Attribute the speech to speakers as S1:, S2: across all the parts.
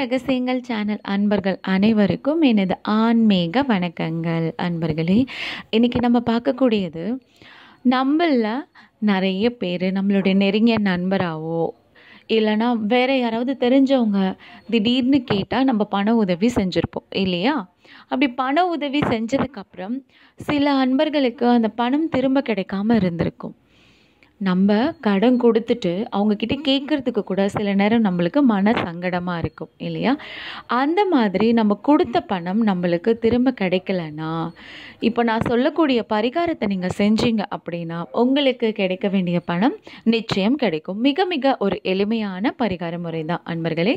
S1: ரகசியங்கள் சேனல் அன்பர்கள் அனைவருக்கும் எனது ஆன்மீக வணக்கங்கள் அன்பர்களே இன்றைக்கி நம்ம பார்க்கக்கூடியது நம்மளில் நிறைய பேர் நம்மளுடைய நெருங்கிய நண்பராகவோ இல்லைனா வேறு யாராவது தெரிஞ்சவங்க திடீர்னு கேட்டால் நம்ம பண உதவி செஞ்சுருப்போம் இல்லையா அப்படி பண உதவி செஞ்சதுக்கப்புறம் சில அன்பர்களுக்கு அந்த பணம் திரும்ப கிடைக்காம இருந்திருக்கும் நம்ம கடன் கொடுத்துட்டு அவங்கக்கிட்ட கேட்குறதுக்கு கூட சில நேரம் நம்மளுக்கு மன சங்கடமாக இருக்கும் இல்லையா அந்த மாதிரி நம்ம கொடுத்த பணம் நம்மளுக்கு திரும்ப கிடைக்கலனா இப்போ நான் சொல்லக்கூடிய பரிகாரத்தை நீங்கள் செஞ்சீங்க அப்படின்னா உங்களுக்கு கிடைக்க வேண்டிய பணம் நிச்சயம் கிடைக்கும் மிக மிக ஒரு எளிமையான பரிகார முறை தான் அன்பர்களே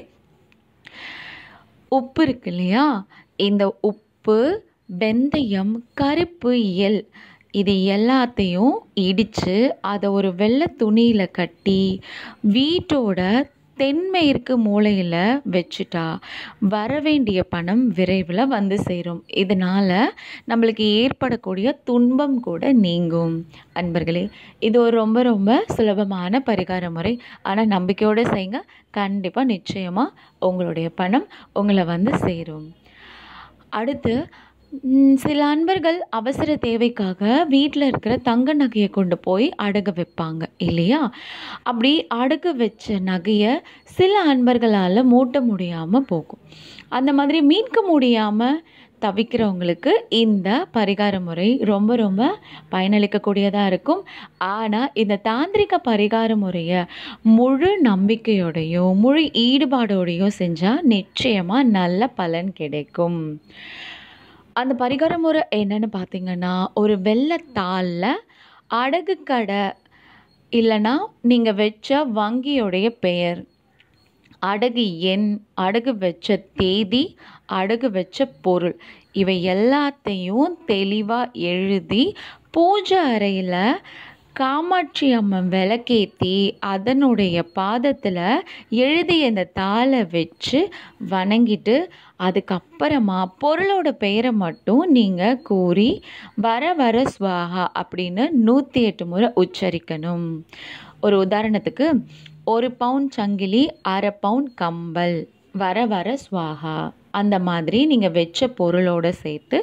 S1: உப்பு இருக்கு இல்லையா இந்த உப்பு வெந்தயம் கருப்பு எல் இது எல்லாத்தையும் இடித்து அதை ஒரு வெள்ளை துணியில் கட்டி வீட்டோட தென்மேற்கு மூலையில் வச்சுட்டா வர வேண்டிய பணம் விரைவில் வந்து சேரும் இதனால் நம்மளுக்கு ஏற்படக்கூடிய துன்பம் கூட நீங்கும் அன்பர்களே இது ஒரு ரொம்ப ரொம்ப சுலபமான பரிகார முறை ஆனால் நம்பிக்கையோடு செய்யுங்க கண்டிப்பாக நிச்சயமாக உங்களுடைய பணம் உங்களை வந்து சேரும் அடுத்து சில அன்பர்கள் அவசர தேவைக்காக வீட்டில் இருக்கிற தங்க நகையை கொண்டு போய் அடகு வைப்பாங்க இல்லையா அப்படி அடகு வச்ச நகையை சில அன்பர்களால் மூட்ட முடியாமல் போகும் அந்த மாதிரி மீட்க முடியாமல் தவிக்கிறவங்களுக்கு இந்த பரிகார முறை ரொம்ப ரொம்ப பயனளிக்கக்கூடியதாக இருக்கும் ஆனால் இந்த தாந்திரிக பரிகார முறையை முழு நம்பிக்கையோடையும் முழு ஈடுபாடோடையும் செஞ்சால் நிச்சயமாக நல்ல பலன் கிடைக்கும் அந்த பரிகார முறை என்னென்னு பார்த்தீங்கன்னா ஒரு வெள்ளத்தாளில் அடகு கடை இல்லைன்னா நீங்கள் வச்ச வங்கியோடைய பெயர் அடகு எண் அடகு வச்ச தேதி அடகு வச்ச பொருள் இவை எல்லாத்தையும் தெளிவாக எழுதி பூஜை அறையில் காமாட்சி அம்மன் விளக்கேற்றி அதனுடைய பாதத்தில் எழுதிய அந்த தாளை வச்சு வணங்கிட்டு அதுக்கப்புறமா பொருளோட பெயரை மட்டும் நீங்கள் கூறி வர வர ஸ்வாகா அப்படின்னு நூற்றி எட்டு முறை உச்சரிக்கணும் ஒரு உதாரணத்துக்கு ஒரு பவுன் சங்கிலி அரை பவுன் கம்பல் வர வர ஸ்வாகா அந்த மாதிரி நீங்கள் வச்ச பொருளோடு சேர்த்து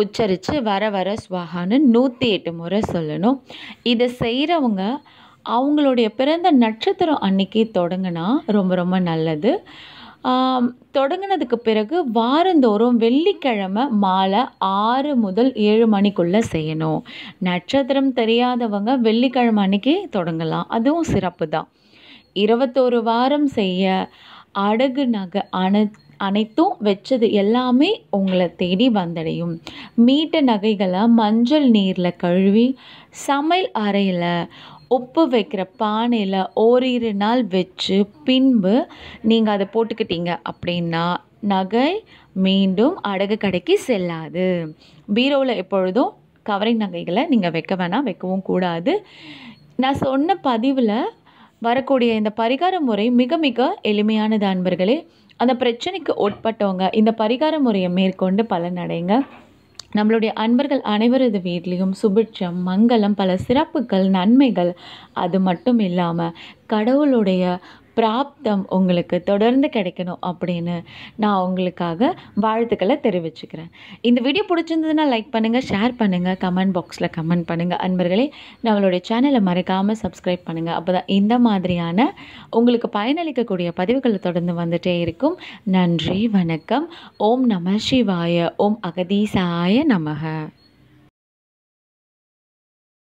S1: உச்சரித்து வர வர சுவாகான்னு நூற்றி எட்டு முறை சொல்லணும் இதை செய்கிறவங்க அவங்களுடைய பிறந்த நட்சத்திரம் அன்னைக்கு தொடங்கினா ரொம்ப ரொம்ப நல்லது தொடங்கினதுக்கு பிறகு வாரந்தோறும் வெள்ளிக்கிழமை மாலை ஆறு முதல் ஏழு மணிக்குள்ளே செய்யணும் நட்சத்திரம் தெரியாதவங்க வெள்ளிக்கிழமை அன்னைக்கு தொடங்கலாம் அதுவும் சிறப்பு தான் இருபத்தோரு வாரம் செய்ய அடகு நகை அனை அனைத்தும் வச்சது எல்லாமே உங்களை தேடி வந்தடையும் மீட்ட நகைகளை மஞ்சள் நீரில் கழுவி சமையல் அறையில் உப்பு வைக்கிற பானையில் ஓரிரு நாள் வச்சு பின்பு நீங்கள் அதை போட்டுக்கிட்டீங்க அப்படின்னா நகை மீண்டும் அடகு கடைக்கு செல்லாது பீரோவில் எப்பொழுதும் கவரிங் நகைகளை நீங்கள் வைக்க வேணாம் வைக்கவும் கூடாது நான் சொன்ன பதிவில் வரக்கூடிய இந்த பரிகார முறை மிக மிக எளிமையானது அன்பர்களே அந்த பிரச்சனைக்கு உட்பட்டவங்க இந்த பரிகார முறையை மேற்கொண்டு பலனடைங்க நம்மளுடைய அன்பர்கள் அனைவரது வீட்லேயும் சுபிட்சம் மங்களம் பல சிறப்புகள் நன்மைகள் அது மட்டும் இல்லாமல் கடவுளுடைய பிராப்தம் உங்களுக்கு தொடர்ந்து கிடைக்கணும் அப்படின்னு நான் உங்களுக்காக வாழ்த்துக்களை தெரிவிச்சுக்கிறேன் இந்த வீடியோ பிடிச்சிருந்ததுன்னா லைக் பண்ணுங்கள் ஷேர் பண்ணுங்கள் கமெண்ட் பாக்ஸில் கமெண்ட் பண்ணுங்கள் அன்பர்களே நம்மளுடைய சேனலை மறக்காமல் சப்ஸ்கிரைப் பண்ணுங்கள் அப்போ தான் இந்த மாதிரியான உங்களுக்கு பயனளிக்கக்கூடிய பதிவுகளை தொடர்ந்து வந்துட்டே இருக்கும் நன்றி வணக்கம் ஓம் நம சிவாய ஓம் அகதீசாய நமக